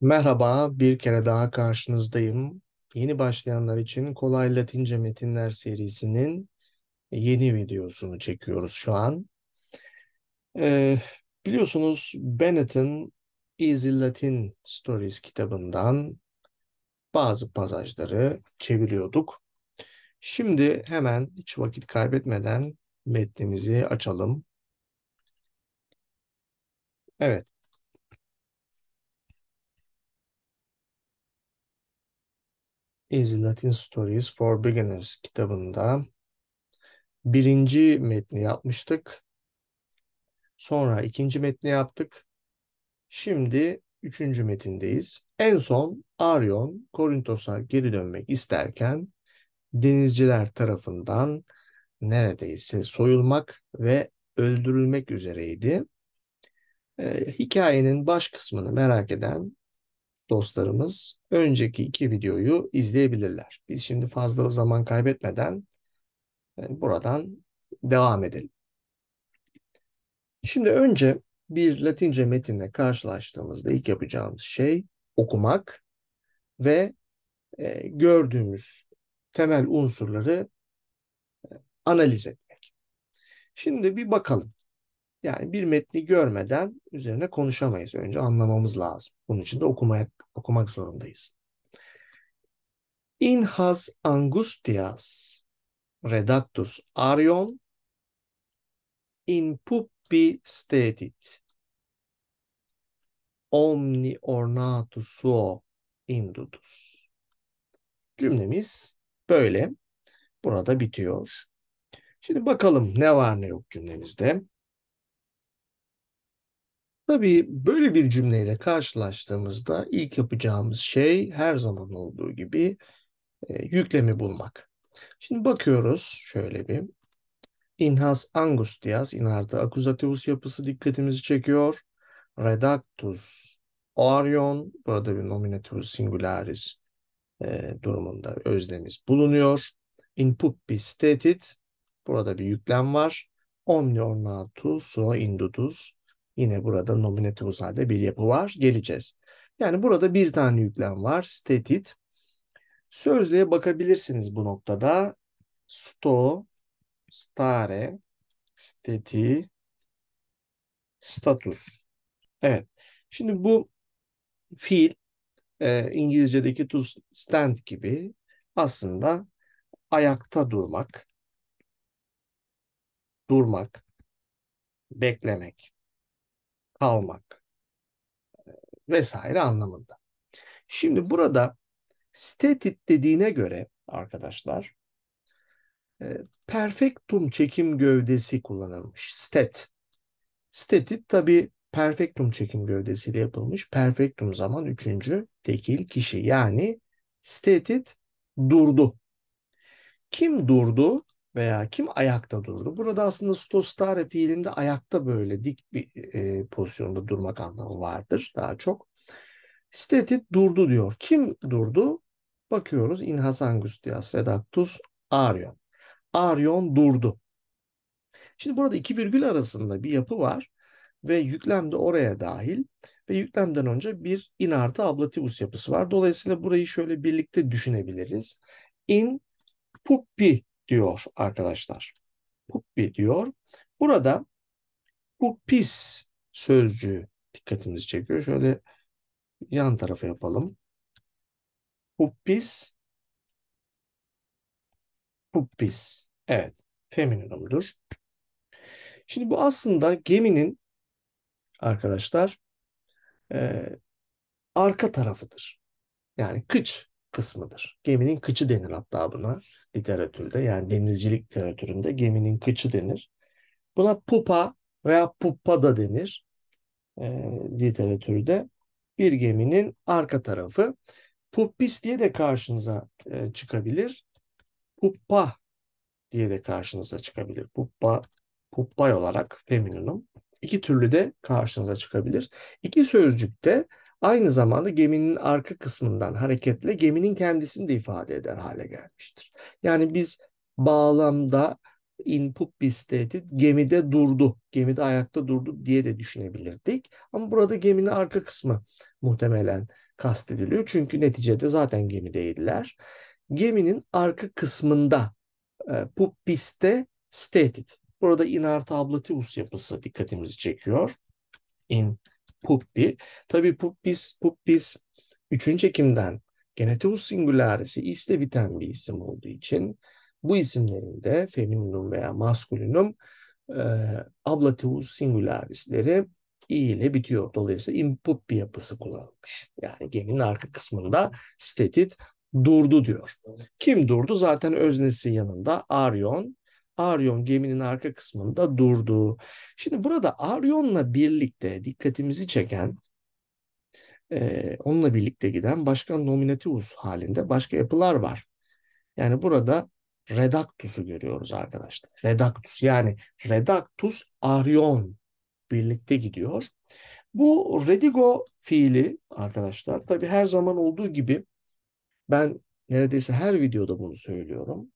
Merhaba, bir kere daha karşınızdayım. Yeni başlayanlar için Kolay Latince Metinler serisinin yeni videosunu çekiyoruz şu an. Ee, biliyorsunuz Bennett'in Easy Latin Stories kitabından bazı pasajları çeviriyorduk. Şimdi hemen hiç vakit kaybetmeden metnimizi açalım. Evet, Easy Latin Stories for Beginners kitabında birinci metni yapmıştık. Sonra ikinci metni yaptık. Şimdi üçüncü metindeyiz. En son Arion Korintos'a geri dönmek isterken denizciler tarafından neredeyse soyulmak ve öldürülmek üzereydi. Ee, hikayenin baş kısmını merak eden dostlarımız önceki iki videoyu izleyebilirler. Biz şimdi fazla zaman kaybetmeden buradan devam edelim. Şimdi önce bir Latince metinle karşılaştığımızda ilk yapacağımız şey okumak ve e, gördüğümüz temel unsurları e, analiz etmek. Şimdi bir bakalım. Yani bir metni görmeden üzerine konuşamayız. Önce anlamamız lazım. Bunun için de okumaya, okumak zorundayız. In has angustias redactus arion in puppi stedit omni ornatus suo indutus. Cümlemiz böyle. Burada bitiyor. Şimdi bakalım ne var ne yok cümlemizde. Tabii böyle bir cümleyle karşılaştığımızda ilk yapacağımız şey her zaman olduğu gibi e, yüklemi bulmak. Şimdi bakıyoruz şöyle bir. In has angustias, inarda akuzativus yapısı dikkatimizi çekiyor. Redactus Arion, burada bir nominativus singularis e, durumunda özlemiz bulunuyor. input bistetit burada bir yüklem var. Omniornatus, so indutus, Yine burada nominatif halde bir yapı var. Geleceğiz. Yani burada bir tane yüklem var. Stated. Sözlüğe bakabilirsiniz bu noktada. Sto, stare, steti, status. Evet. Şimdi bu fiil e, İngilizce'deki to stand gibi aslında ayakta durmak, durmak, beklemek kalmak vesaire anlamında. Şimdi burada Statit dediğine göre arkadaşlar perfectum çekim gövdesi kullanılmış. Stat. Statit tabi perfectum çekim gövdesiyle yapılmış. Perfectum zaman üçüncü tekil kişi. Yani Statit durdu. Kim durdu? veya kim ayakta durur? Burada aslında stostare fiilinde ayakta böyle dik bir e, pozisyonda durmak anlamı vardır daha çok. Stetit durdu diyor. Kim durdu? Bakıyoruz inhasangus dias redactus arion. Arion durdu. Şimdi burada iki virgül arasında bir yapı var ve yüklem de oraya dahil ve yüklemden önce bir in artı ablativus yapısı var. Dolayısıyla burayı şöyle birlikte düşünebiliriz. In puppi diyor arkadaşlar. Puppi diyor. Burada bu pis sözcüğü dikkatimizi çekiyor. Şöyle yan tarafa yapalım. Puppis. Puppis. Evet. Femininumdur. Şimdi bu aslında geminin arkadaşlar e, arka tarafıdır. Yani kıç kısmıdır. Geminin kıçı denir hatta buna literatürde yani denizcilik literatüründe geminin kıçı denir. Buna pupa veya puppa da denir e, literatürde. Bir geminin arka tarafı. Puppis diye de karşınıza e, çıkabilir. Puppa diye de karşınıza çıkabilir. Puppa, puppay olarak femininum. İki türlü de karşınıza çıkabilir. İki sözcükte aynı zamanda geminin arka kısmından hareketle geminin kendisini de ifade eder hale gelmiştir. Yani biz bağlamda input puppis gemide durdu, gemide ayakta durdu diye de düşünebilirdik. Ama burada geminin arka kısmı muhtemelen kastediliyor. Çünkü neticede zaten gemideydiler. Geminin arka kısmında e, puppiste stated. Burada in artı ablativus yapısı dikkatimizi çekiyor. In Puppi. Tabii Puppis, Puppis 3. Ekim'den Genetikus singularisi iste biten bir isim olduğu için bu isimlerin de femininum veya maskülinum e, ablativus singularisleri i ile bitiyor. Dolayısıyla impuppi yapısı kullanılmış. Yani geminin arka kısmında stetit durdu diyor. Kim durdu? Zaten öznesi yanında Arion Aryon geminin arka kısmında durdu. Şimdi burada Aryon'la birlikte dikkatimizi çeken e, onunla birlikte giden başka nominativus halinde başka yapılar var. Yani burada Redactus'u görüyoruz arkadaşlar. Redactus yani Redactus aryon birlikte gidiyor. Bu redigo fiili arkadaşlar tabi her zaman olduğu gibi ben neredeyse her videoda bunu söylüyorum.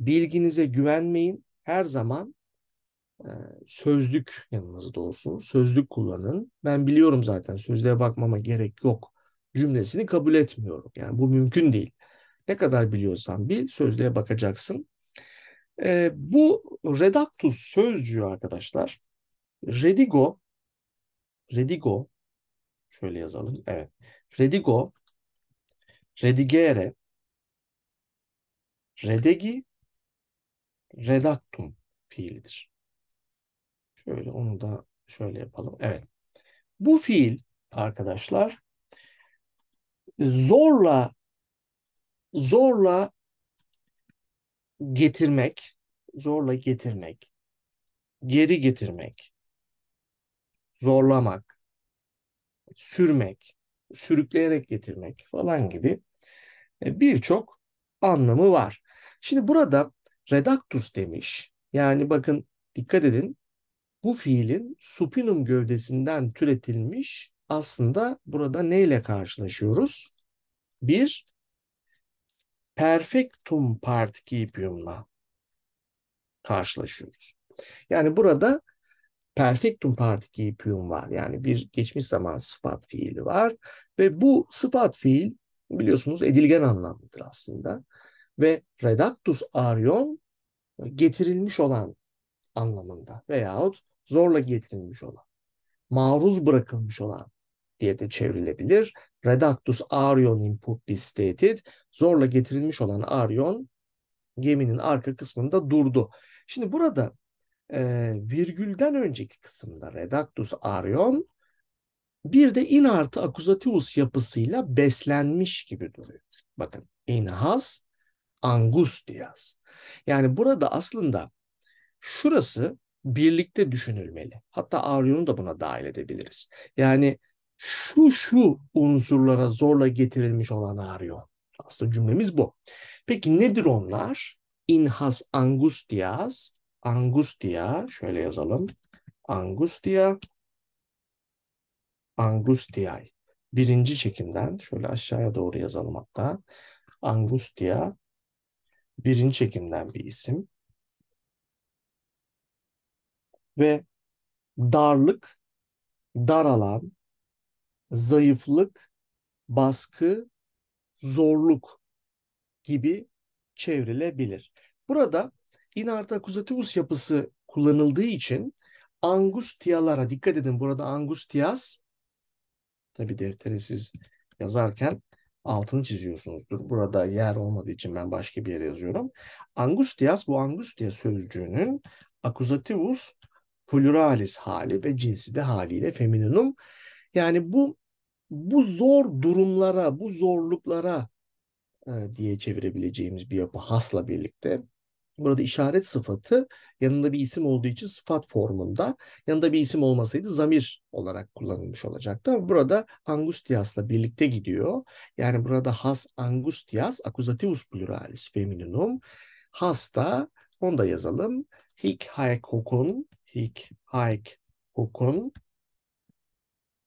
Bilginize güvenmeyin. Her zaman e, sözlük yanınızda olsun. Sözlük kullanın. Ben biliyorum zaten sözlüğe bakmama gerek yok cümlesini kabul etmiyorum. Yani bu mümkün değil. Ne kadar biliyorsan bil sözlüğe bakacaksın. E, bu redactus sözcüğü arkadaşlar redigo redigo şöyle yazalım. Evet. Redigo redigere redegi redaktum fiilidir. Şöyle onu da şöyle yapalım. Evet. Bu fiil arkadaşlar zorla zorla getirmek, zorla getirmek, geri getirmek, zorlamak, sürmek, sürükleyerek getirmek falan gibi e, birçok anlamı var. Şimdi burada redactus demiş. Yani bakın dikkat edin bu fiilin supinum gövdesinden türetilmiş aslında burada neyle karşılaşıyoruz? Bir, perfectum participium'la karşılaşıyoruz. Yani burada perfectum participium var. Yani bir geçmiş zaman sıfat fiili var ve bu sıfat fiil biliyorsunuz edilgen anlamlıdır aslında ve redactus arion getirilmiş olan anlamında veyahut zorla getirilmiş olan, maruz bırakılmış olan diye de çevrilebilir. Redactus arion in stated, zorla getirilmiş olan arion geminin arka kısmında durdu. Şimdi burada e, virgülden önceki kısımda redactus arion bir de in artı akuzativus yapısıyla beslenmiş gibi duruyor. Bakın in has angustias. Yani burada aslında şurası birlikte düşünülmeli. Hatta aryonu da buna dahil edebiliriz. Yani şu şu unsurlara zorla getirilmiş olan aryon. Aslında cümlemiz bu. Peki nedir onlar? Inhas angustias, angustia, şöyle yazalım. Angustia, angustiae. Birinci çekimden, şöyle aşağıya doğru yazalım hatta. Angustia, birinci çekimden bir isim. Ve darlık, dar alan, zayıflık, baskı, zorluk gibi çevrilebilir. Burada inarta akuzativus yapısı kullanıldığı için angustiyalara dikkat edin. Burada angustias tabi defteri siz yazarken altını çiziyorsunuzdur. Burada yer olmadığı için ben başka bir yere yazıyorum. Angustias bu angustia sözcüğünün akuzativus pluralis hali ve cinsi de haliyle femininum. Yani bu bu zor durumlara, bu zorluklara e, diye çevirebileceğimiz bir yapı hasla birlikte Burada işaret sıfatı yanında bir isim olduğu için sıfat formunda. Yanında bir isim olmasaydı zamir olarak kullanılmış olacaktı. Ama burada angustiasla birlikte gidiyor. Yani burada has angustias akuzativus pluralis femininum. Has da onu da yazalım. Hik haec hocun. hik haec hocun.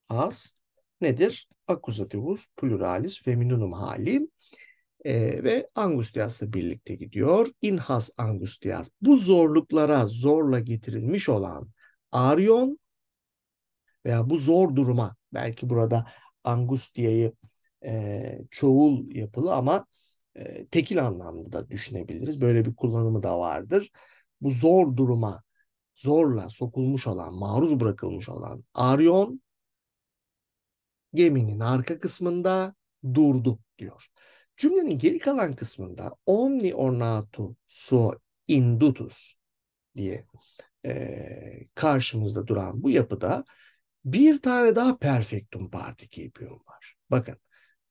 Has nedir? Akuzativus pluralis femininum hali e, ve Angustias'la birlikte gidiyor. İnhas Angustias. Bu zorluklara zorla getirilmiş olan Arion veya bu zor duruma belki burada Angustia'yı e, çoğul yapılı ama e, tekil anlamda da düşünebiliriz. Böyle bir kullanımı da vardır. Bu zor duruma zorla sokulmuş olan, maruz bırakılmış olan Arion geminin arka kısmında durdu diyor. Cümlenin geri kalan kısmında omni ornatu so indutus diye e, karşımızda duran bu yapıda bir tane daha perfectum participium var. Bakın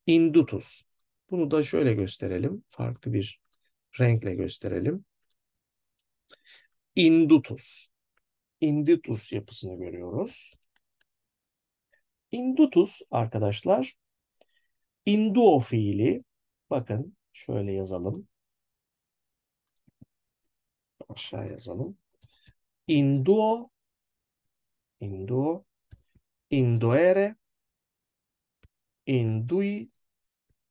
indutus. Bunu da şöyle gösterelim. Farklı bir renkle gösterelim. Indutus. Indutus yapısını görüyoruz. Indutus arkadaşlar Induo fiili Bakın şöyle yazalım. Aşağı yazalım. Induo, induo, induere, indui,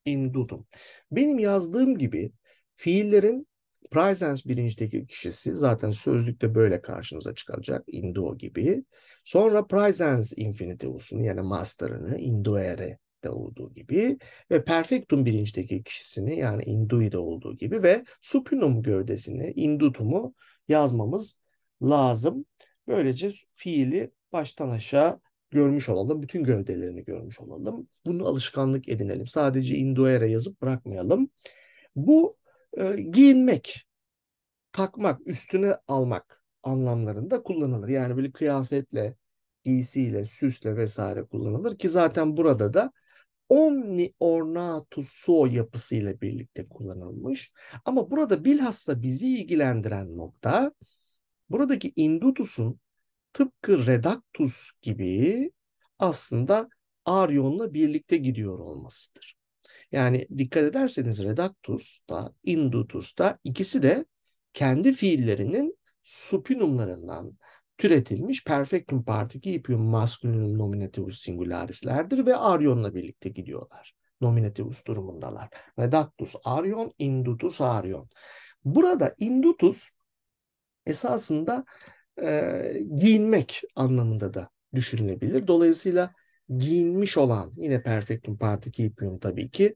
indudum. Benim yazdığım gibi fiillerin Presens birincideki kişisi zaten sözlükte böyle karşınıza çıkacak. Indo gibi. Sonra Presens infinitive'sunu yani master'ını Indoere Perfect'te olduğu gibi ve Perfectum bilinçteki kişisini yani Indu'da olduğu gibi ve Supinum gövdesini Indutum'u yazmamız lazım. Böylece fiili baştan aşağı görmüş olalım. Bütün gövdelerini görmüş olalım. Bunu alışkanlık edinelim. Sadece Induera yazıp bırakmayalım. Bu e, giyinmek, takmak, üstüne almak anlamlarında kullanılır. Yani böyle kıyafetle, giysiyle, süsle vesaire kullanılır ki zaten burada da omni ornatu suo yapısıyla birlikte kullanılmış. Ama burada bilhassa bizi ilgilendiren nokta buradaki indutus'un tıpkı Redactus gibi aslında Aryon'la birlikte gidiyor olmasıdır. Yani dikkat ederseniz Redactus da indutus da ikisi de kendi fiillerinin supinumlarından, türetilmiş perfectum participium masculinum nominativus singularislerdir ve Arion'la birlikte gidiyorlar. Nominativus durumundalar. Redactus Arion, Indutus Arion. Burada Indutus esasında e, giyinmek anlamında da düşünülebilir. Dolayısıyla giyinmiş olan yine perfectum participium tabii ki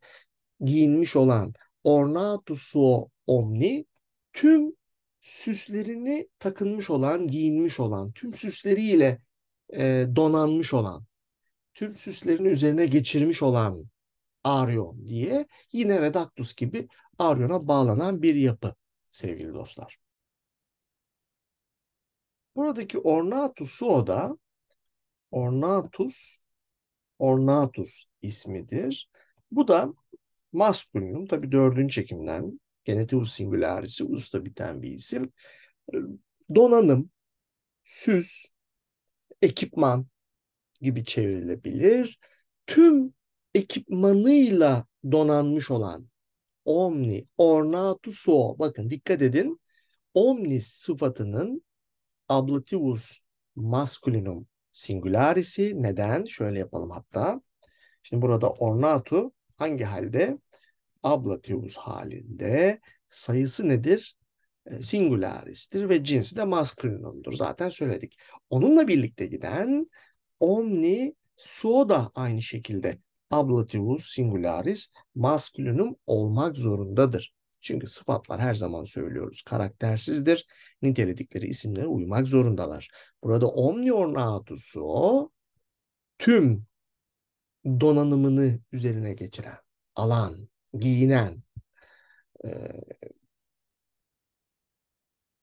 giyinmiş olan ornatus suo omni tüm süslerini takınmış olan, giyinmiş olan, tüm süsleriyle e, donanmış olan, tüm süslerini üzerine geçirmiş olan arion diye yine Redactus gibi ariona bağlanan bir yapı sevgili dostlar. Buradaki Ornatus'u da Ornatus Ornatus ismidir. Bu da maskülinum tabi dördüncü çekimden Genitivus singularisi usta biten bir isim. Ee, donanım, süs, ekipman gibi çevrilebilir. Tüm ekipmanıyla donanmış olan omni, ornatuso. Bakın dikkat edin. omni sıfatının ablativus masculinum singularisi. Neden? Şöyle yapalım hatta. Şimdi burada ornatu hangi halde? ablativus halinde sayısı nedir? E, singularistir ve cinsi de maskülinumdur. Zaten söyledik. Onunla birlikte giden omni suo da aynı şekilde ablativus singularis maskülinum olmak zorundadır. Çünkü sıfatlar her zaman söylüyoruz karaktersizdir. Niteledikleri isimlere uymak zorundalar. Burada omni ornatusu tüm donanımını üzerine geçiren alan giyinen e,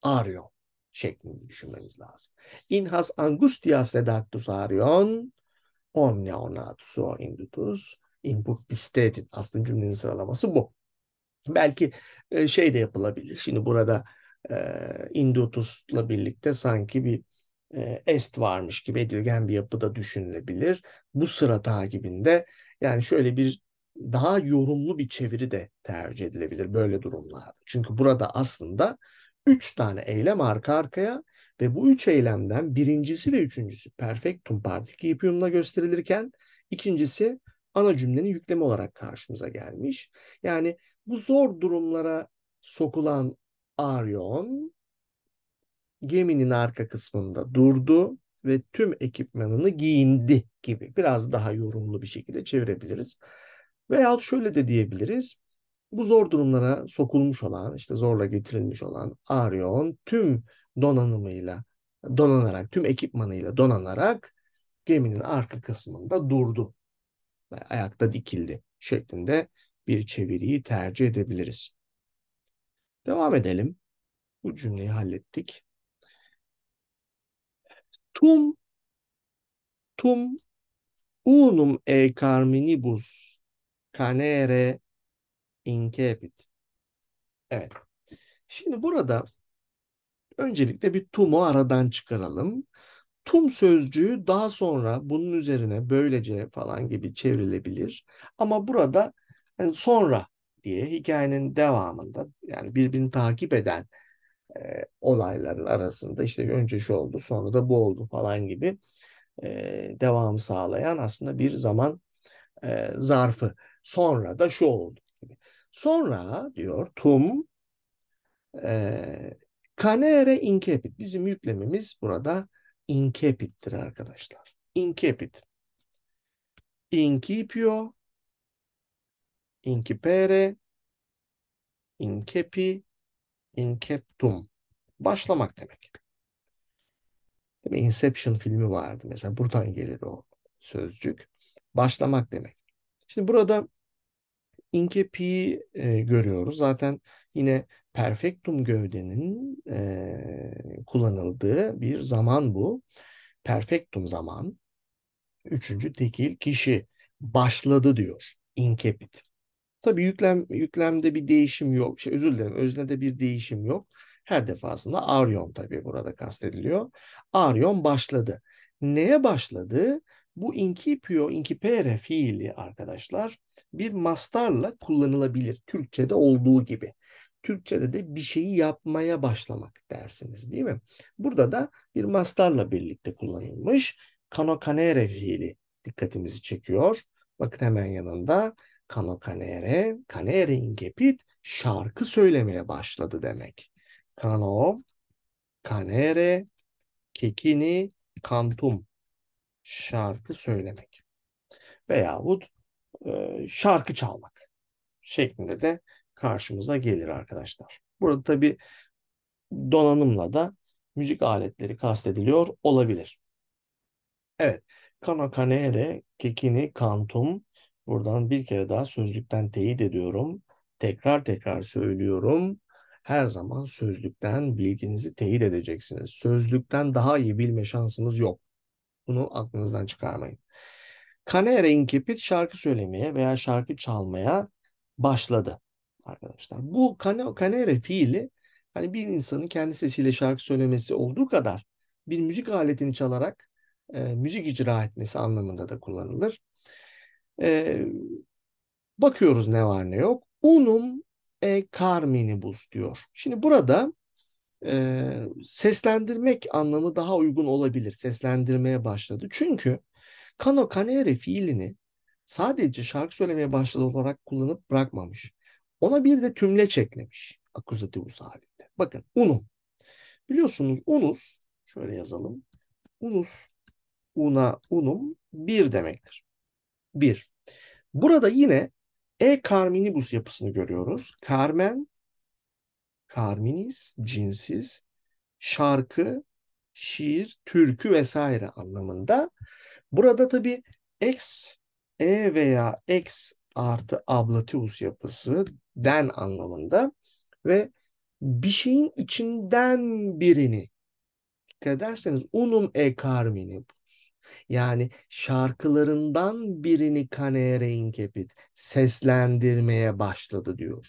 Arion şeklini düşünmeniz lazım. In has angustias redactus Arion omnia ona suo indutus in bu pistetin. Aslında cümlenin sıralaması bu. Belki e, şey de yapılabilir. Şimdi burada e, indutus'la birlikte sanki bir e, est varmış gibi edilgen bir yapıda düşünülebilir. Bu sıra takibinde yani şöyle bir daha yorumlu bir çeviri de tercih edilebilir böyle durumlar. Çünkü burada aslında üç tane eylem arka arkaya ve bu üç eylemden birincisi ve üçüncüsü perfectum participium'la gösterilirken ikincisi ana cümlenin yüklemi olarak karşımıza gelmiş. Yani bu zor durumlara sokulan Arion geminin arka kısmında durdu ve tüm ekipmanını giyindi gibi biraz daha yorumlu bir şekilde çevirebiliriz. Veyahut şöyle de diyebiliriz. Bu zor durumlara sokulmuş olan, işte zorla getirilmiş olan Arion tüm donanımıyla, donanarak, tüm ekipmanıyla donanarak geminin arka kısmında durdu. Ve ayakta dikildi şeklinde bir çeviriyi tercih edebiliriz. Devam edelim. Bu cümleyi hallettik. Tum tum unum e carminibus Canere incipit. Evet. Şimdi burada öncelikle bir tumu aradan çıkaralım. Tum sözcüğü daha sonra bunun üzerine böylece falan gibi çevrilebilir. Ama burada yani sonra diye hikayenin devamında yani birbirini takip eden e, olayların arasında işte önce şu oldu sonra da bu oldu falan gibi e, devam sağlayan aslında bir zaman e, zarfı. Sonra da şu oldu. Sonra diyor tum e, kanere inkepit. Bizim yüklemimiz burada inkepittir arkadaşlar. Inkepit. Inkipio, inkipere, inkepi, inkeptum. Başlamak demek. Değil mi? Inception filmi vardı mesela. Buradan gelir o sözcük. Başlamak demek. Şimdi burada inke e, görüyoruz. Zaten yine perfectum gövdenin e, kullanıldığı bir zaman bu. Perfectum zaman üçüncü tekil kişi başladı diyor inkepit. Tabii yüklem, yüklemde bir değişim yok. Şey, özür dilerim öznede bir değişim yok. Her defasında Aryon tabii burada kastediliyor. Aryon başladı. Neye başladı? Bu inkipio, inkipere fiili arkadaşlar bir mastarla kullanılabilir. Türkçe'de olduğu gibi. Türkçe'de de bir şeyi yapmaya başlamak dersiniz değil mi? Burada da bir mastarla birlikte kullanılmış. Kanokanere fiili dikkatimizi çekiyor. Bakın hemen yanında kanokanere, kanere ingepit şarkı söylemeye başladı demek. Kano, kanere, kekini, kantum şarkı söylemek veyahut e, şarkı çalmak şeklinde de karşımıza gelir arkadaşlar. Burada tabi donanımla da müzik aletleri kastediliyor olabilir. Evet. Cano canere, kekini kantum. Buradan bir kere daha sözlükten teyit ediyorum. Tekrar tekrar söylüyorum. Her zaman sözlükten bilginizi teyit edeceksiniz. Sözlükten daha iyi bilme şansınız yok. Bunu aklınızdan çıkarmayın. Kanere Inkipit şarkı söylemeye veya şarkı çalmaya başladı arkadaşlar. Bu kanere fiili hani bir insanın kendi sesiyle şarkı söylemesi olduğu kadar bir müzik aletini çalarak e, müzik icra etmesi anlamında da kullanılır. E, bakıyoruz ne var ne yok. Unum e carmini diyor. Şimdi burada e, seslendirmek anlamı daha uygun olabilir. Seslendirmeye başladı. Çünkü Cano Kanere fiilini sadece şarkı söylemeye başladı olarak kullanıp bırakmamış. Ona bir de tümleç eklemiş akuzativus halinde. Bakın unum. Biliyorsunuz unus şöyle yazalım. Unus una unum bir demektir. Bir. Burada yine e karminibus yapısını görüyoruz. Carmen karminiz, cinsiz, şarkı, şiir, türkü vesaire anlamında. Burada tabi X, E veya X artı ablatius yapısı den anlamında ve bir şeyin içinden birini dikkat ederseniz unum e carminibus yani şarkılarından birini kanere inkepit seslendirmeye başladı diyor.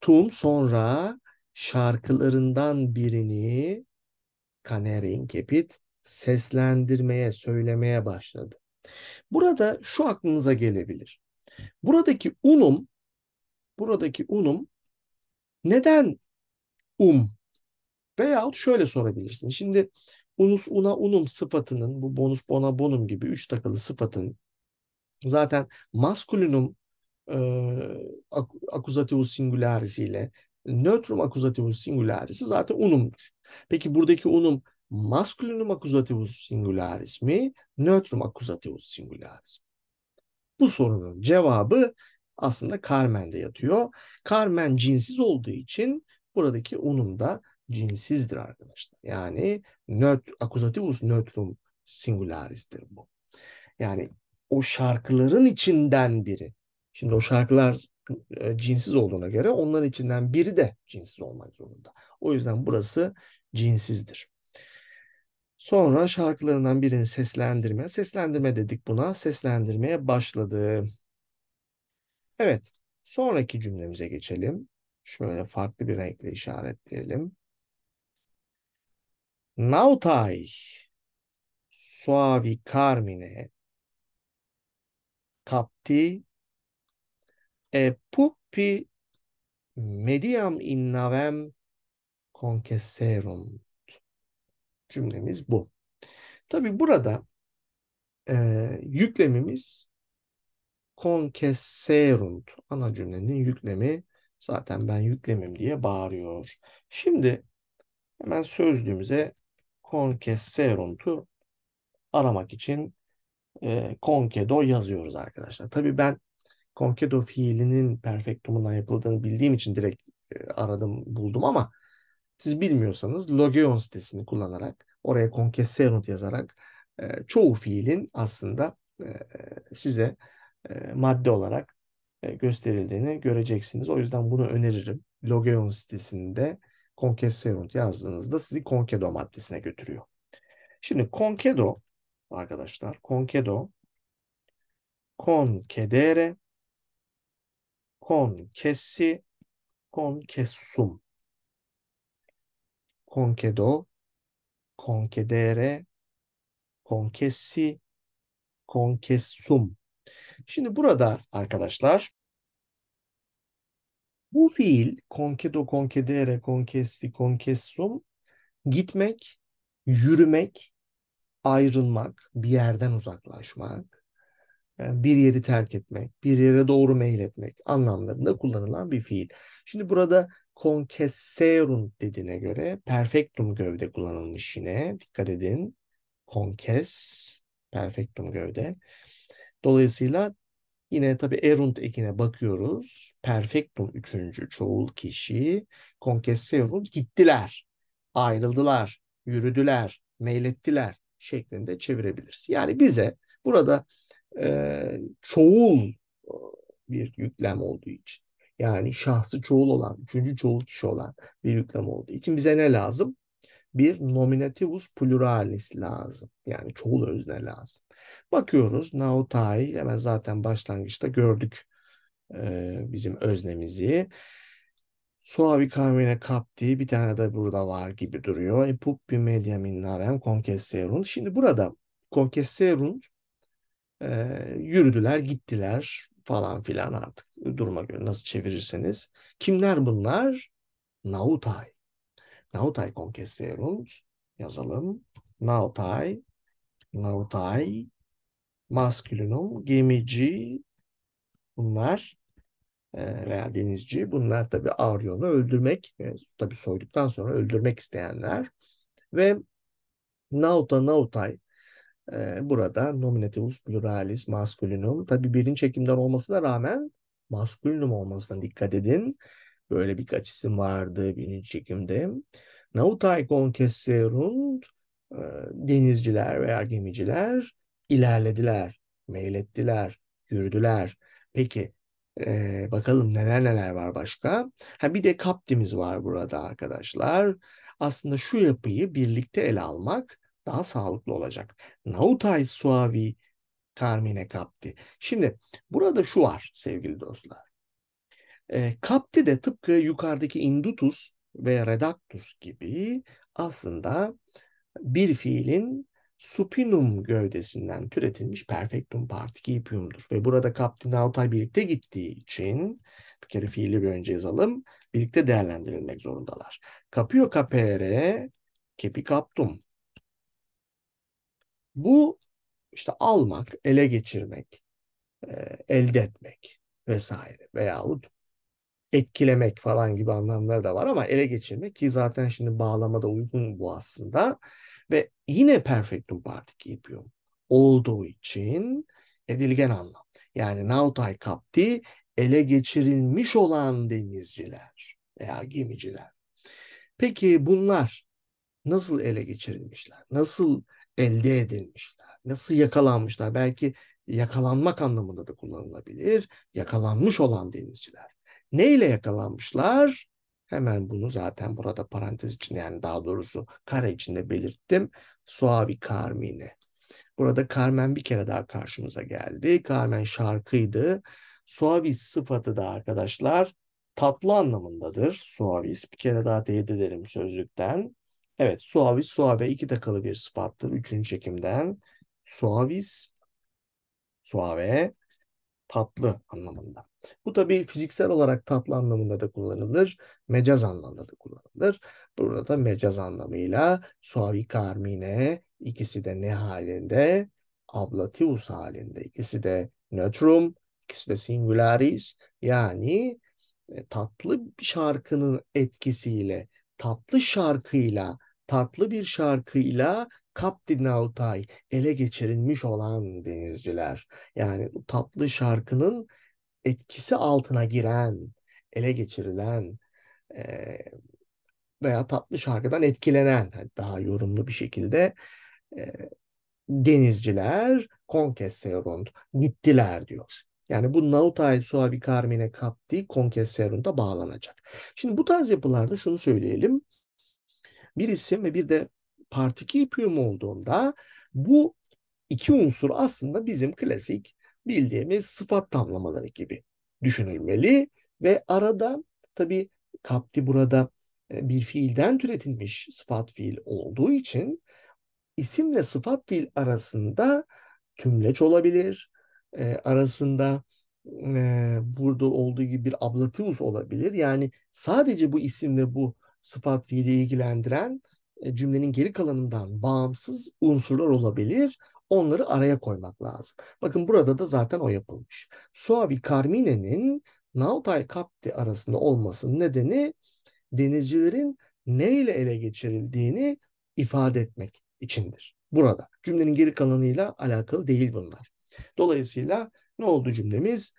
Tum sonra şarkılarından birini Kanerin Kepit seslendirmeye, söylemeye başladı. Burada şu aklınıza gelebilir. Buradaki unum, buradaki unum neden um? Veyahut şöyle sorabilirsin. Şimdi unus una unum sıfatının bu bonus bona bonum gibi üç takılı sıfatın zaten maskulinum ak akuzativus singularis ile nötrum akuzativus singularisi zaten unumdur. Peki buradaki unum maskülinum akuzativo singularis mi, nötrum akuzativus singularis mi? Bu sorunun cevabı aslında Carmen'de yatıyor. Carmen cinsiz olduğu için buradaki unum da cinsizdir arkadaşlar. Yani nötr, akuzativus nötrum singularistir bu. Yani o şarkıların içinden biri. Şimdi o şarkılar e, cinsiz olduğuna göre onların içinden biri de cinsiz olmak zorunda. O yüzden burası cinsizdir. Sonra şarkılarından birini seslendirme. Seslendirme dedik buna. Seslendirmeye başladı. Evet. Sonraki cümlemize geçelim. Şöyle farklı bir renkle işaretleyelim. Nautai suavi carmine capti e puppi mediam in navem concesserunt. Cümlemiz bu. Tabi burada e, yüklemimiz concesserunt. Ana cümlenin yüklemi zaten ben yüklemim diye bağırıyor. Şimdi hemen sözlüğümüze concesseruntu aramak için e, concedo yazıyoruz arkadaşlar. Tabi ben Konkedo fiilinin perfektumundan yapıldığını bildiğim için direkt e, aradım buldum ama siz bilmiyorsanız Logeon sitesini kullanarak oraya concesserunt yazarak e, çoğu fiilin aslında e, size madde olarak gösterildiğini göreceksiniz. O yüzden bunu öneririm. Logeon sitesinde concesserunt yazdığınızda sizi Konkedo maddesine götürüyor. Şimdi Konkedo arkadaşlar Konkedo Konkedere Concessi, concessum. konkedo, konkedere, konkesi, konkesum. Şimdi burada arkadaşlar bu fiil konkedo, konkedere, konkesi, konkesum gitmek, yürümek, ayrılmak, bir yerden uzaklaşmak yani bir yeri terk etmek, bir yere doğru meyletmek anlamlarında kullanılan bir fiil. Şimdi burada concesserunt dediğine göre perfectum gövde kullanılmış yine. Dikkat edin. Conces, perfectum gövde. Dolayısıyla yine tabii erunt ekine bakıyoruz. Perfectum üçüncü çoğul kişi. Concesserunt gittiler, ayrıldılar, yürüdüler, meylettiler şeklinde çevirebiliriz. Yani bize burada e, çoğul e, bir yüklem olduğu için. Yani şahsı çoğul olan, üçüncü çoğul kişi olan bir yüklem olduğu için bize ne lazım? Bir nominativus pluralis lazım. Yani çoğul özne lazım. Bakıyoruz nautai hemen zaten başlangıçta gördük e, bizim öznemizi. Suavi kavmine kaptığı bir tane de burada var gibi duruyor. E puppi mediamin navem konkesserunt. Şimdi burada konkesserunt e, yürüdüler, gittiler falan filan artık duruma göre nasıl çevirirseniz. Kimler bunlar? Nautay. Nautay Conquesterunt yazalım. Nautay, Nautay, maskülinum, gemici bunlar e, veya denizci bunlar tabi Aryon'u öldürmek e, tabi soyduktan sonra öldürmek isteyenler ve Nauta Nautay burada nominativus pluralis masculinum. Tabii birinci çekimden olmasına rağmen masculinum olmasına dikkat edin. Böyle birkaç isim vardı birinci çekimde. Nautai conqueserunt denizciler veya gemiciler ilerlediler, meylettiler, yürüdüler. Peki e, bakalım neler neler var başka. Ha, bir de kaptimiz var burada arkadaşlar. Aslında şu yapıyı birlikte ele almak daha sağlıklı olacak. Nautai suavi carmine capti. Şimdi burada şu var sevgili dostlar. E, kapti de tıpkı yukarıdaki indutus ve redactus gibi aslında bir fiilin supinum gövdesinden türetilmiş perfectum participium'dur. Ve burada kapti nautay birlikte gittiği için bir kere fiili bir önce yazalım. Birlikte değerlendirilmek zorundalar. Kapio capere kepi captum. Bu işte almak, ele geçirmek, e, elde etmek vesaire veyahut etkilemek falan gibi anlamları da var ama ele geçirmek ki zaten şimdi bağlamada uygun bu aslında ve yine perfectum participium olduğu için edilgen anlam. Yani nautai kapti ele geçirilmiş olan denizciler veya gemiciler. Peki bunlar nasıl ele geçirilmişler? Nasıl elde edilmişler? Nasıl yakalanmışlar? Belki yakalanmak anlamında da kullanılabilir. Yakalanmış olan denizciler. Neyle yakalanmışlar? Hemen bunu zaten burada parantez içinde yani daha doğrusu kare içinde belirttim. Suavi Carmine. Burada Carmen bir kere daha karşımıza geldi. Carmen şarkıydı. Suavis sıfatı da arkadaşlar tatlı anlamındadır. Suavis bir kere daha teyit ederim sözlükten. Evet, Suavis, Suave iki takalı bir sıfattır. Üçüncü çekimden Suavis, Suave tatlı anlamında. Bu tabi fiziksel olarak tatlı anlamında da kullanılır, mecaz anlamında da kullanılır. Burada da mecaz anlamıyla suavi carmine ikisi de ne halinde? Ablativus halinde. İkisi de neutrum, ikisi de singularis. Yani e, tatlı şarkının etkisiyle, tatlı şarkıyla tatlı bir şarkıyla Captain Altay ele geçirilmiş olan denizciler. Yani tatlı şarkının etkisi altına giren, ele geçirilen e, veya tatlı şarkıdan etkilenen hani daha yorumlu bir şekilde e, denizciler Conquesterund gittiler diyor. Yani bu Nautae Suavi Carmine Capti Conquesterund'a bağlanacak. Şimdi bu tarz yapılarda şunu söyleyelim bir isim ve bir de partikül piyum olduğunda bu iki unsur aslında bizim klasik bildiğimiz sıfat tamlamaları gibi düşünülmeli ve arada tabi kapti burada e, bir fiilden türetilmiş sıfat fiil olduğu için isimle sıfat fiil arasında tümleç olabilir, e, arasında e, burada olduğu gibi bir ablativus olabilir. Yani sadece bu isimle bu sıfat fiili ilgilendiren e, cümlenin geri kalanından bağımsız unsurlar olabilir. Onları araya koymak lazım. Bakın burada da zaten o yapılmış. Suavi Carmine'nin Nautay Kapti arasında olmasının nedeni denizcilerin neyle ele geçirildiğini ifade etmek içindir. Burada cümlenin geri kalanıyla alakalı değil bunlar. Dolayısıyla ne oldu cümlemiz?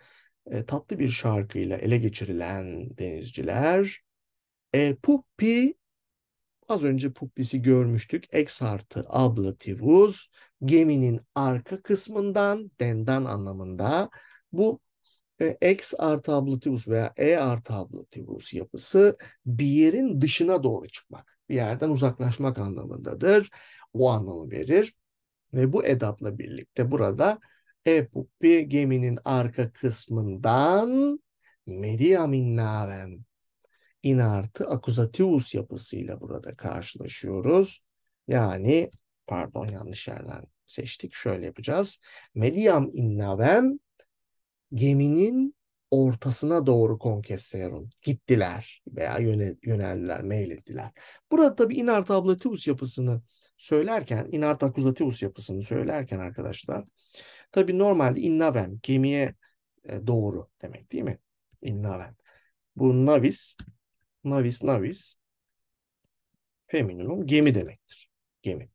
E, tatlı bir şarkıyla ele geçirilen denizciler e, Puppi az önce Puppi'si görmüştük. X artı ablativus geminin arka kısmından denden anlamında bu e, X artı ablativus veya E artı ablativus yapısı bir yerin dışına doğru çıkmak, bir yerden uzaklaşmak anlamındadır. O anlamı verir. Ve bu edatla birlikte burada e puppi geminin arka kısmından media minnaven in artı akuzativus yapısıyla burada karşılaşıyoruz. Yani pardon yanlış yerden seçtik. Şöyle yapacağız. Mediam in navem geminin ortasına doğru konkesseron gittiler veya yöne, yöneldiler, meylettiler. Burada tabi inart ablativus yapısını söylerken, inart akuzativus yapısını söylerken arkadaşlar, tabi normalde innavem, gemiye e, doğru demek değil mi? Innavem. Bu navis Navis, navis femininum gemi demektir. Gemi.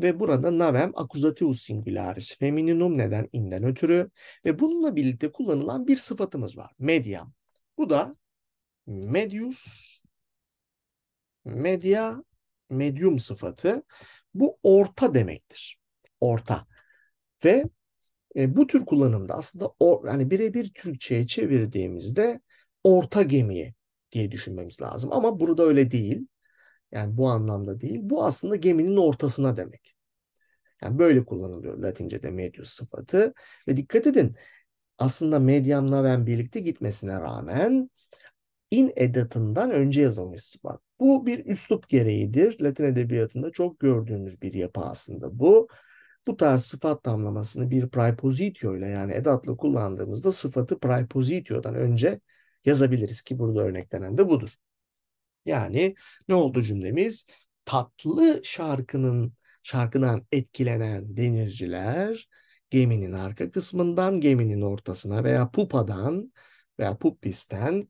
Ve burada navem akuzativus singularis femininum neden inden ötürü ve bununla birlikte kullanılan bir sıfatımız var. Medium. Bu da medius media, medium sıfatı. Bu orta demektir. Orta. Ve e, bu tür kullanımda aslında or, yani birebir Türkçe'ye çevirdiğimizde orta gemiye diye düşünmemiz lazım. Ama burada öyle değil. Yani bu anlamda değil. Bu aslında geminin ortasına demek. Yani böyle kullanılıyor Latince'de medius sıfatı. Ve dikkat edin aslında medium naven birlikte gitmesine rağmen in edatından önce yazılmış sıfat. Bu bir üslup gereğidir. Latin edebiyatında çok gördüğümüz bir yapı aslında bu. Bu tarz sıfat damlamasını bir prepositio ile yani edatla kullandığımızda sıfatı prepositio'dan önce yazabiliriz ki burada örneklenen de budur. Yani ne oldu cümlemiz? Tatlı şarkının şarkından etkilenen denizciler geminin arka kısmından geminin ortasına veya pupadan veya pupisten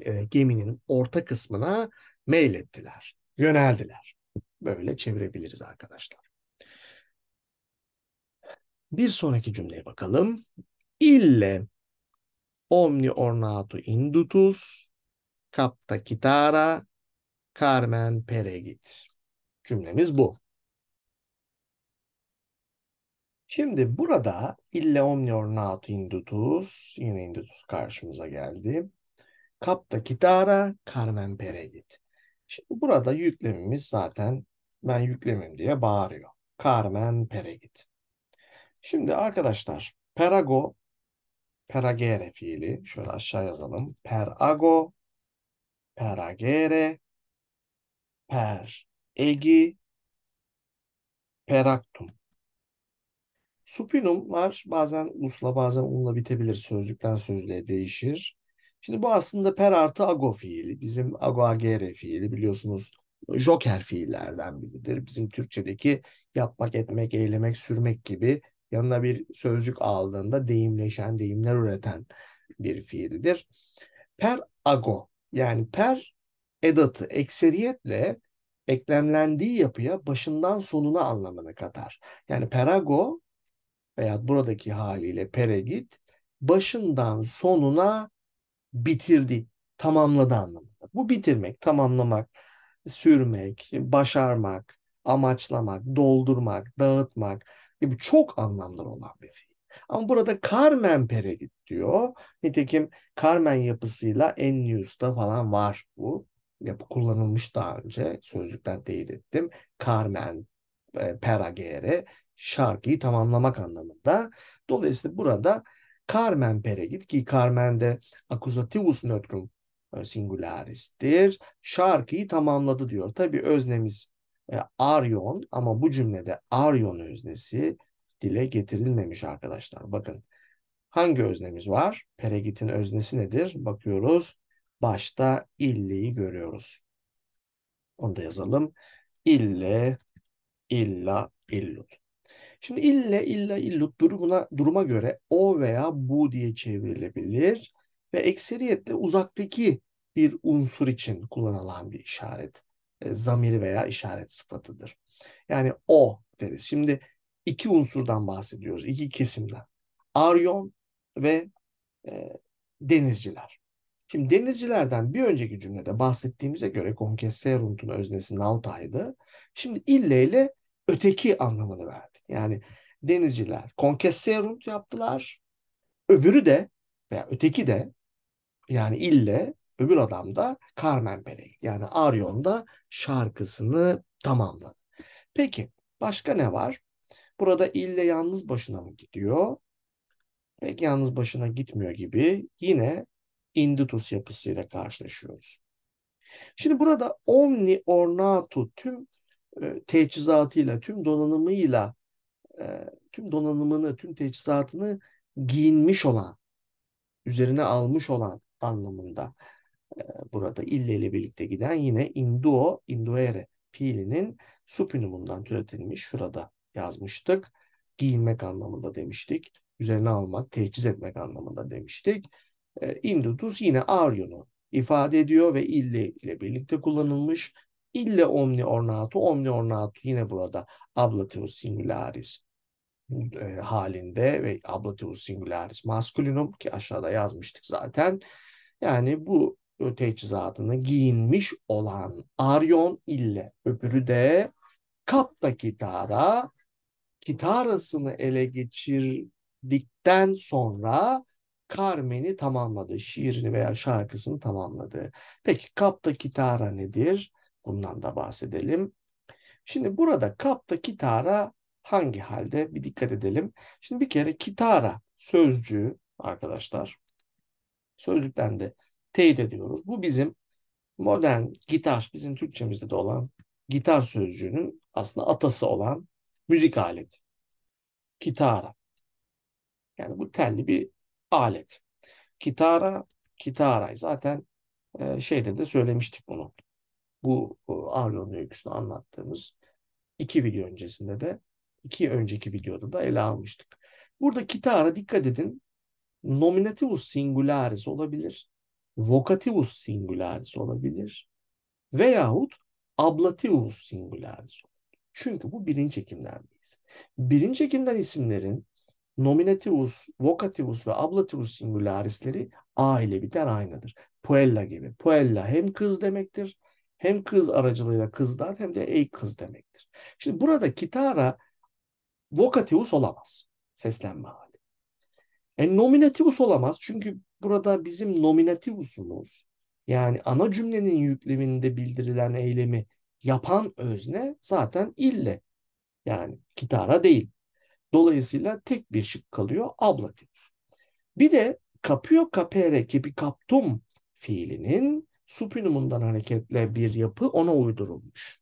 e, geminin orta kısmına meylettiler, yöneldiler. Böyle çevirebiliriz arkadaşlar. Bir sonraki cümleye bakalım. İlle Omni ornato indutus, capta chitarra, Carmen Peregit. Cümlemiz bu. Şimdi burada ille omni ornato indutus, yine indutus karşımıza geldi. capta kitara, Carmen Peregit. Şimdi burada yüklemimiz zaten ben yüklemim diye bağırıyor. Carmen Peregit. Şimdi arkadaşlar Perago Peragere fiili. Şöyle aşağı yazalım. Perago, peragere, per egi, Supinum var bazen usla bazen unla bitebilir. Sözlükten sözlüğe değişir. Şimdi bu aslında per artı ago fiili. Bizim ago agere fiili biliyorsunuz joker fiillerden biridir. Bizim Türkçedeki yapmak, etmek, eylemek, sürmek gibi yanına bir sözcük aldığında deyimleşen, deyimler üreten bir fiildir. Per ago yani per edatı ekseriyetle eklemlendiği yapıya başından sonuna anlamını katar. Yani perago veya buradaki haliyle peregit başından sonuna bitirdi, tamamladı anlamında. Bu bitirmek, tamamlamak, sürmek, başarmak, amaçlamak, doldurmak, dağıtmak, e bu çok anlamlı olan bir fiil. Ama burada Carmen Pere git diyor. Nitekim Carmen yapısıyla Ennius'ta falan var bu. Yapı kullanılmış daha önce. Sözlükten teyit ettim. Carmen e, Peragere şarkıyı tamamlamak anlamında. Dolayısıyla burada Carmen Pere git ki Carmen de accusativus nötrum e, singularistir. Şarkıyı tamamladı diyor. Tabi öznemiz e, Aryon ama bu cümlede Arion öznesi dile getirilmemiş arkadaşlar. Bakın hangi öznemiz var? Peregit'in öznesi nedir? Bakıyoruz. Başta illiyi görüyoruz. Onu da yazalım. İlle, illa, illut. Şimdi ille, illa, illut durumuna, duruma göre o veya bu diye çevrilebilir ve ekseriyetle uzaktaki bir unsur için kullanılan bir işaret. E, zamiri veya işaret sıfatıdır. Yani o deriz. Şimdi iki unsurdan bahsediyoruz, iki kesimden. Aryon ve e, denizciler. Şimdi denizcilerden bir önceki cümlede bahsettiğimize göre Conquesterund'un öznesi Nauta'ydı. Şimdi ille ile öteki anlamını verdik. Yani denizciler Conquesterund yaptılar. Öbürü de veya öteki de yani ille Öbür adam da Carmen Perey yani Arion da şarkısını tamamladı. Peki başka ne var? Burada ille yalnız başına mı gidiyor? Pek yalnız başına gitmiyor gibi yine indutus yapısıyla karşılaşıyoruz. Şimdi burada omni ornato tüm e, teçhizatıyla, tüm donanımıyla, e, tüm donanımını, tüm teçhizatını giyinmiş olan, üzerine almış olan anlamında. Ee, burada ille ile birlikte giden yine induo, induere fiilinin supinumundan türetilmiş. Şurada yazmıştık. Giyinmek anlamında demiştik. Üzerine almak, teçhiz etmek anlamında demiştik. E, ee, indudus yine aryonu ifade ediyor ve ille ile birlikte kullanılmış. İlle omni ornatu, omni ornatu yine burada ablateus singularis e, halinde ve ablateus singularis masculinum ki aşağıda yazmıştık zaten. Yani bu teçhizatını giyinmiş olan Aryon ile öbürü de kapta kitara kitarasını ele geçirdikten sonra Carmen'i tamamladı. Şiirini veya şarkısını tamamladı. Peki kapta kitara nedir? Bundan da bahsedelim. Şimdi burada kapta kitara hangi halde? Bir dikkat edelim. Şimdi bir kere kitara sözcüğü arkadaşlar sözlükten de teyit ediyoruz. Bu bizim modern gitar, bizim Türkçemizde de olan gitar sözcüğünün aslında atası olan müzik aleti. Kitara. Yani bu telli bir alet. Kitara, kitara'yı zaten e, şeyde de söylemiştik bunu. Bu e, Arlo'nun öyküsünü anlattığımız iki video öncesinde de, iki önceki videoda da ele almıştık. Burada kitara dikkat edin nominativus singularis olabilir vocativus singularis olabilir veyahut ablativus singularis olabilir. Çünkü bu birinci ekimden bir isim. Birinci ekimden isimlerin nominativus, vocativus ve ablativus singularisleri a ile biter aynıdır. Puella gibi. Puella hem kız demektir hem kız aracılığıyla kızdan hem de ey kız demektir. Şimdi burada kitara vokativus olamaz. Seslenme hali. E, nominativus olamaz çünkü burada bizim nominativusumuz yani ana cümlenin yükleminde bildirilen eylemi yapan özne zaten ille yani kitara değil. Dolayısıyla tek bir şık kalıyor ablatif. Bir de kapıyor kapere gibi kaptum fiilinin supinumundan hareketle bir yapı ona uydurulmuş.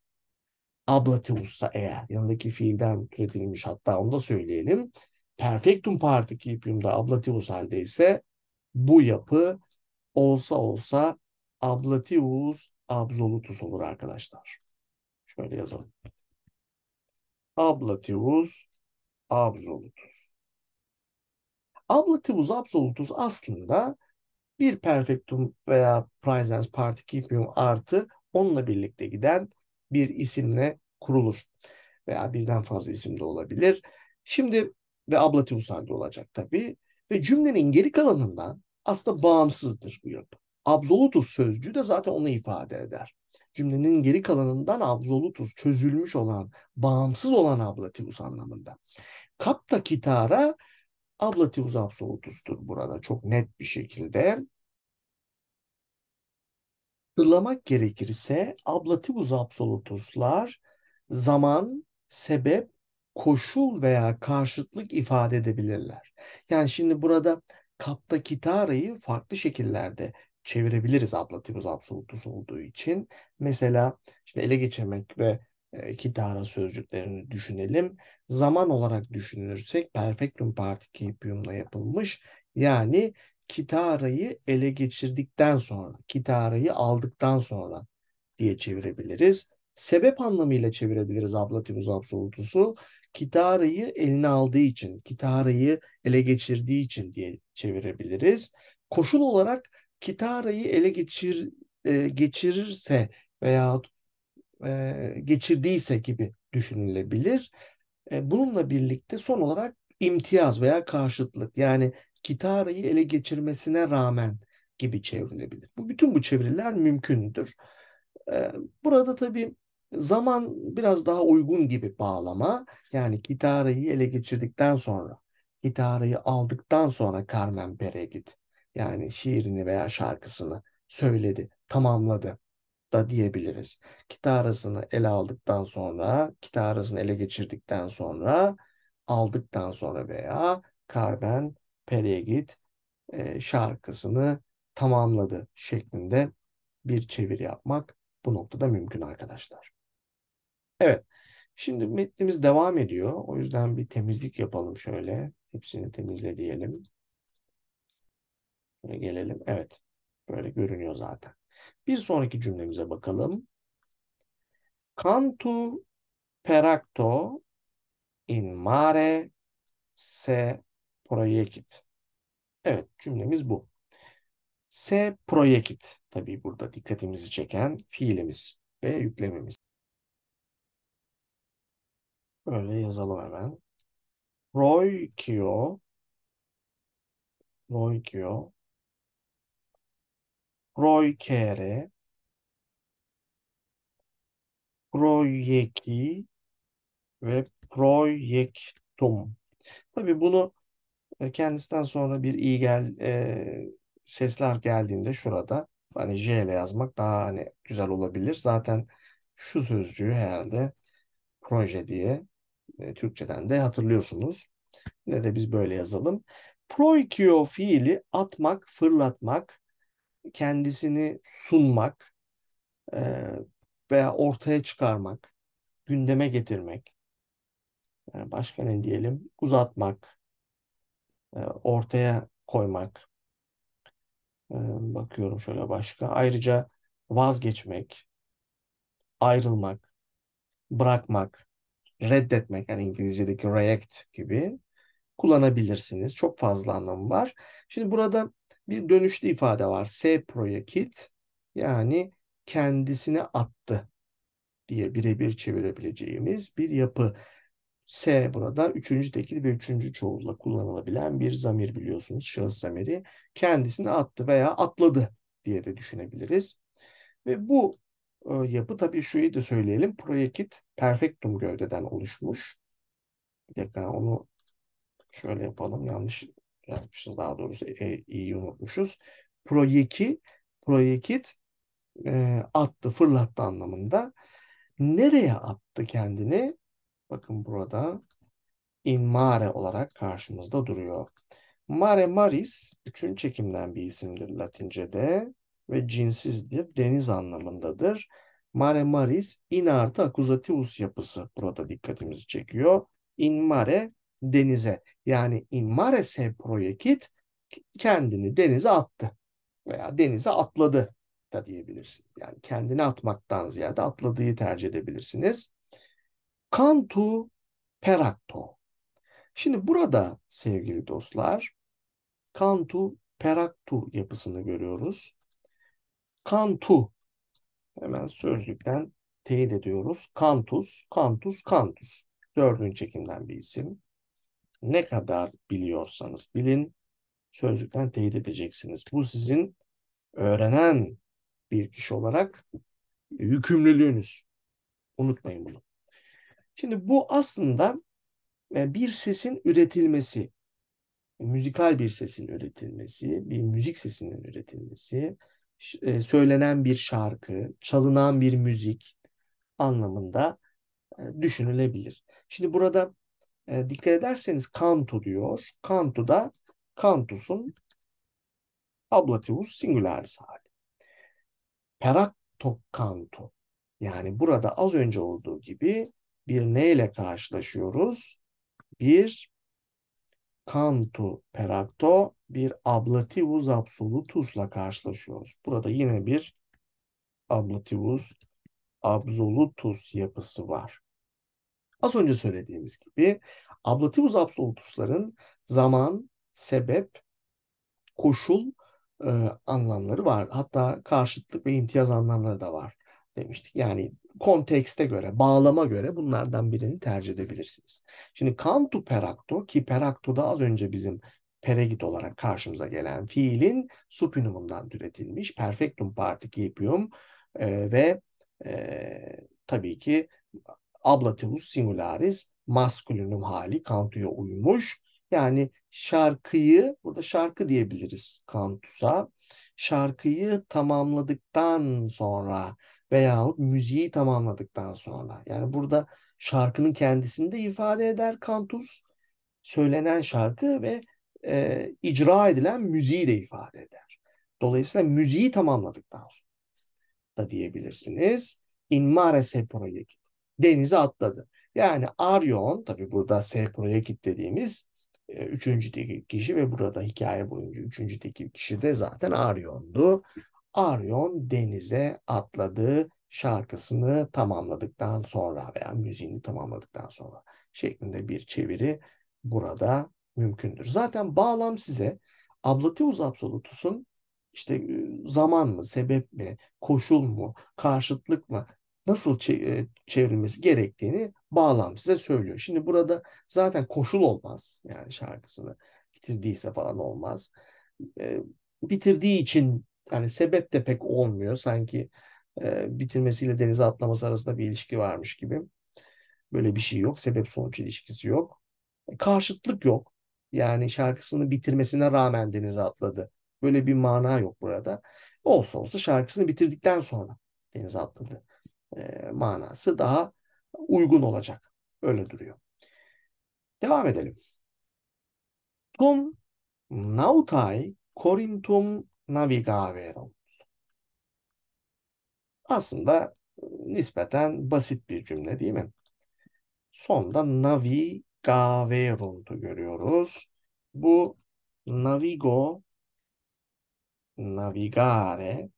Ablativus'a eğer yanındaki fiilden türetilmiş hatta onu da söyleyelim perfectum participium'da ablativus haldeyse bu yapı olsa olsa ablativus absolutus olur arkadaşlar. Şöyle yazalım. Ablativus absolutus. Ablativus absolutus aslında bir perfectum veya presens participium artı onunla birlikte giden bir isimle kurulur. Veya birden fazla isim de olabilir. Şimdi ve ablatif halde olacak tabii. Ve cümlenin geri kalanından aslında bağımsızdır bu yapı. Absolutus sözcüğü de zaten onu ifade eder. Cümlenin geri kalanından absolutus çözülmüş olan, bağımsız olan ablativus anlamında. Kapta kitara ablativus absolutustur burada çok net bir şekilde. Hatırlamak gerekirse ablativus absolutuslar zaman, sebep koşul veya karşıtlık ifade edebilirler. Yani şimdi burada kaptaki kitarayı farklı şekillerde çevirebiliriz ablativus absolutus olduğu için. Mesela işte ele geçirmek ve e, kitara sözcüklerini düşünelim. Zaman olarak düşünürsek perfectum participium'la yapılmış. Yani kitarayı ele geçirdikten sonra, kitarayı aldıktan sonra diye çevirebiliriz. Sebep anlamıyla çevirebiliriz ablativus absolutusu. Kitara'yı eline aldığı için, Kitara'yı ele geçirdiği için diye çevirebiliriz. Koşul olarak Kitara'yı ele geçir e, geçirirse veya e, geçirdiyse gibi düşünülebilir. E, bununla birlikte son olarak imtiyaz veya karşıtlık yani Kitara'yı ele geçirmesine rağmen gibi çevrilebilir. Bu bütün bu çeviriler mümkündür. E, burada tabii Zaman biraz daha uygun gibi bağlama. Yani Kitara'yı ele geçirdikten sonra, Kitara'yı aldıktan sonra Carmen Pere git. Yani şiirini veya şarkısını söyledi, tamamladı da diyebiliriz. Kitarasını ele aldıktan sonra, kitarasını ele geçirdikten sonra, aldıktan sonra veya Carmen Peregit e, şarkısını tamamladı şeklinde bir çeviri yapmak bu noktada mümkün arkadaşlar. Evet. Şimdi metnimiz devam ediyor. O yüzden bir temizlik yapalım şöyle. Hepsini temizle diyelim. Şöyle gelelim. Evet. Böyle görünüyor zaten. Bir sonraki cümlemize bakalım. Cantu peracto in mare se proiecit. Evet cümlemiz bu. Se proiecit. Tabii burada dikkatimizi çeken fiilimiz ve yüklemimiz. Öyle yazalım hemen. Roy Kyo Roy Kyo Roy Kere Proyeki ve Proyektum. Tabi bunu e, kendisinden sonra bir i gel e, sesler geldiğinde şurada hani J ile yazmak daha hani güzel olabilir. Zaten şu sözcüğü herhalde proje diye e, Türkçeden de hatırlıyorsunuz. Yine de biz böyle yazalım. Proikio fiili atmak, fırlatmak, kendisini sunmak e, veya ortaya çıkarmak, gündeme getirmek. E, başka ne diyelim? Uzatmak, e, ortaya koymak. E, bakıyorum şöyle başka. Ayrıca vazgeçmek, ayrılmak, bırakmak, reddetmek yani İngilizce'deki react gibi kullanabilirsiniz. Çok fazla anlamı var. Şimdi burada bir dönüşlü ifade var. Sepro'ya kit yani kendisine attı diye birebir çevirebileceğimiz bir yapı. S burada üçüncü tekil ve üçüncü çoğulla kullanılabilen bir zamir biliyorsunuz. Şahıs zamiri kendisini attı veya atladı diye de düşünebiliriz. Ve bu e, yapı tabii şuyu da söyleyelim. Projekit perfektum gövdeden oluşmuş. Bir dakika onu şöyle yapalım. Yanlış yapmışız daha doğrusu e, iyi unutmuşuz. Proyeki, proyekit e, attı, fırlattı anlamında. Nereye attı kendini? Bakın burada in mare olarak karşımızda duruyor. Mare maris, üçün çekimden bir isimdir Latince'de ve cinsizdir, deniz anlamındadır. Mare maris in artı akuzativus yapısı burada dikkatimizi çekiyor. In mare denize yani in mare se proyekit kendini denize attı veya denize atladı da diyebilirsiniz. Yani kendini atmaktan ziyade atladığı tercih edebilirsiniz. Kantu perakto. Şimdi burada sevgili dostlar kantu peraktu yapısını görüyoruz. Kantu Hemen sözlükten teyit ediyoruz. Kantus, kantus, kantus. Dördüncü çekimden bir isim. Ne kadar biliyorsanız bilin, sözlükten teyit edeceksiniz. Bu sizin öğrenen bir kişi olarak yükümlülüğünüz. Unutmayın bunu. Şimdi bu aslında e, bir sesin üretilmesi, müzikal bir sesin üretilmesi, bir müzik sesinin üretilmesi, e, söylenen bir şarkı, çalınan bir müzik anlamında e, düşünülebilir. Şimdi burada e, dikkat ederseniz kantu diyor. Kantu da kantusun ablativus singularis hali. Peracto kantu. Yani burada az önce olduğu gibi bir neyle karşılaşıyoruz? Bir kantu peracto bir ablativus absolutusla karşılaşıyoruz. Burada yine bir ablativus absolutus yapısı var. Az önce söylediğimiz gibi ablativus absolutusların zaman, sebep, koşul e, anlamları var. Hatta karşıtlık ve imtiyaz anlamları da var demiştik. Yani kontekste göre, bağlama göre bunlardan birini tercih edebilirsiniz. Şimdi kantu peracto ki peracto da az önce bizim peregit olarak karşımıza gelen fiilin supinimumundan türetilmiş perfectum participium e, ve e, tabii ki ablativus singularis maskülinum hali Kantu'ya uymuş. Yani şarkıyı, burada şarkı diyebiliriz Kantus'a. Şarkıyı tamamladıktan sonra veya müziği tamamladıktan sonra. Yani burada şarkının kendisini de ifade eder Kantus. Söylenen şarkı ve e, icra edilen müziği de ifade eder. Dolayısıyla müziği tamamladıktan sonra da diyebilirsiniz. İnmare seproya git. Denize atladı. Yani Arion, tabi burada seproya git dediğimiz e, üçüncü tekil kişi ve burada hikaye boyunca üçüncü tekil kişi de zaten Ariondu. Arion denize atladı şarkısını tamamladıktan sonra veya müziğini tamamladıktan sonra şeklinde bir çeviri burada mümkündür. Zaten bağlam size ablativus absolutus'un işte e, zaman mı, sebep mi, koşul mu, karşıtlık mı nasıl e, çevrilmesi gerektiğini bağlam size söylüyor. Şimdi burada zaten koşul olmaz. Yani şarkısını bitirdiyse falan olmaz. E, bitirdiği için yani sebep de pek olmuyor. Sanki bitirmesiyle denize atlaması arasında bir ilişki varmış gibi. Böyle bir şey yok. Sebep sonuç ilişkisi yok. karşıtlık yok. Yani şarkısını bitirmesine rağmen denize atladı. Böyle bir mana yok burada. Olsa olsa şarkısını bitirdikten sonra denize atladı. E, manası daha uygun olacak. Öyle duruyor. Devam edelim. Tum nautai corintum navigaverum. Aslında nispeten basit bir cümle değil mi? Sonda navi Gaverund'u görüyoruz. Bu navigo, navigare,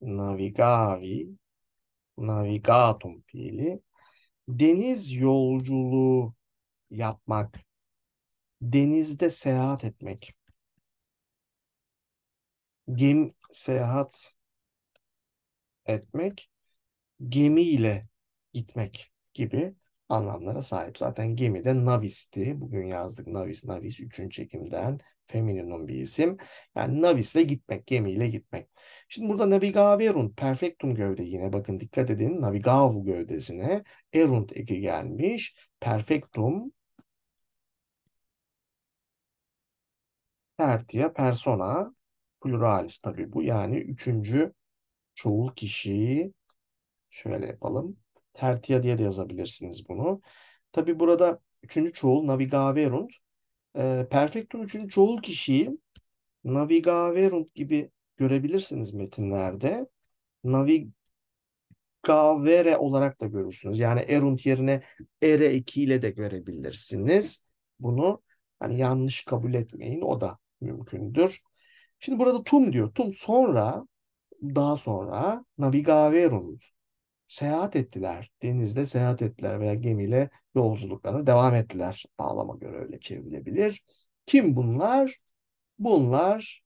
navigavi, navigatum fiili. Deniz yolculuğu yapmak, denizde seyahat etmek. Gem seyahat etmek, gemiyle gitmek gibi anlamlara sahip. Zaten gemide Navis'ti. Bugün yazdık Navis, Navis 3. çekimden femininum bir isim. Yani navisle gitmek, gemiyle gitmek. Şimdi burada navigaverunt, perfectum gövde yine bakın dikkat edin. Navigavu gövdesine erunt eki gelmiş. Perfectum Tertia persona pluralis tabii bu yani üçüncü çoğul kişi şöyle yapalım tertia diye de yazabilirsiniz bunu. Tabi burada üçüncü çoğul navigaverunt. E, ee, perfectum üçüncü çoğul kişiyi navigaverunt gibi görebilirsiniz metinlerde. Navigavere olarak da görürsünüz. Yani erunt yerine ere ekiyle de görebilirsiniz. Bunu hani yanlış kabul etmeyin. O da mümkündür. Şimdi burada tum diyor. Tum sonra daha sonra navigaverunt seyahat ettiler. Denizde seyahat ettiler veya gemiyle yolculuklarına devam ettiler. Bağlama göre öyle çevrilebilir. Kim bunlar? Bunlar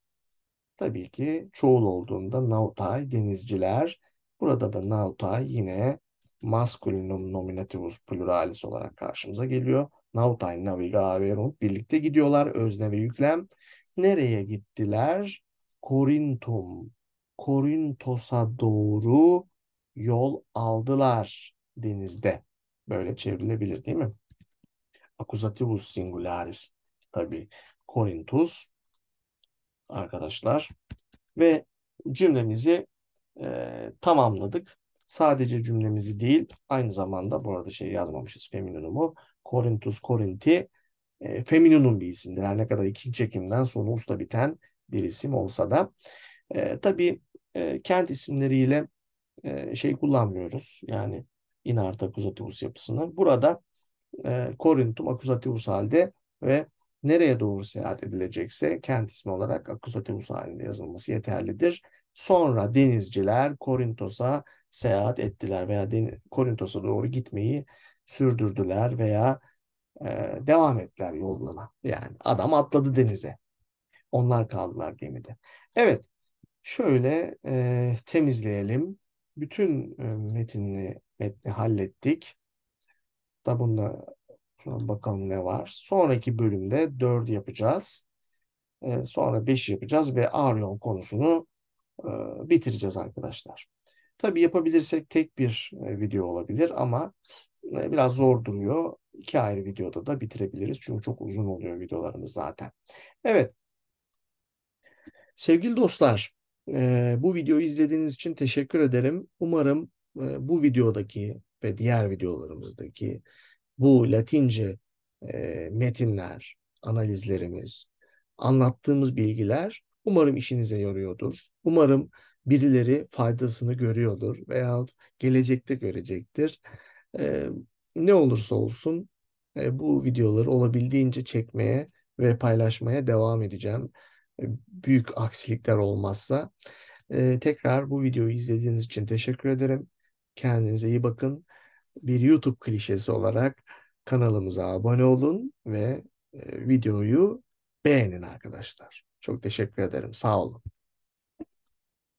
tabii ki çoğul olduğunda nautay, denizciler. Burada da nautay yine masculinum nominativus pluralis olarak karşımıza geliyor. Nautay, naviga, birlikte gidiyorlar. Özne ve yüklem. Nereye gittiler? Korintum, Korintos'a doğru yol aldılar denizde. Böyle çevrilebilir değil mi? Accusativus singularis. Tabi Korintus arkadaşlar. Ve cümlemizi e, tamamladık. Sadece cümlemizi değil aynı zamanda bu arada şey yazmamışız feminunumu. Korintus Korinti e, femininum bir isimdir. Her ne kadar ikinci çekimden sonra usta biten bir isim olsa da. E, tabii e, kent isimleriyle e, şey kullanmıyoruz. Yani in artı akuzativus yapısını. Burada e, korintum akuzativus halde ve nereye doğru seyahat edilecekse kent ismi olarak akuzativus halinde yazılması yeterlidir. Sonra denizciler Korintos'a seyahat ettiler veya Korintos'a doğru gitmeyi sürdürdüler veya e, devam ettiler yoluna. Yani adam atladı denize. Onlar kaldılar gemide. Evet, şöyle e, temizleyelim bütün e, metinli metni hallettik. Da bunda şuna bakalım ne var. Sonraki bölümde 4 yapacağız. E, sonra 5 yapacağız ve Aryon konusunu e, bitireceğiz arkadaşlar. Tabii yapabilirsek tek bir video olabilir ama biraz zor duruyor. İki ayrı videoda da bitirebiliriz. Çünkü çok uzun oluyor videolarımız zaten. Evet. Sevgili dostlar, bu videoyu izlediğiniz için teşekkür ederim. Umarım bu videodaki ve diğer videolarımızdaki bu Latince metinler, analizlerimiz, anlattığımız bilgiler umarım işinize yarıyordur. Umarım birileri faydasını görüyordur veya gelecekte görecektir. ne olursa olsun bu videoları olabildiğince çekmeye ve paylaşmaya devam edeceğim büyük aksilikler olmazsa. E, tekrar bu videoyu izlediğiniz için teşekkür ederim. Kendinize iyi bakın. Bir YouTube klişesi olarak kanalımıza abone olun ve e, videoyu beğenin arkadaşlar. Çok teşekkür ederim. Sağ olun.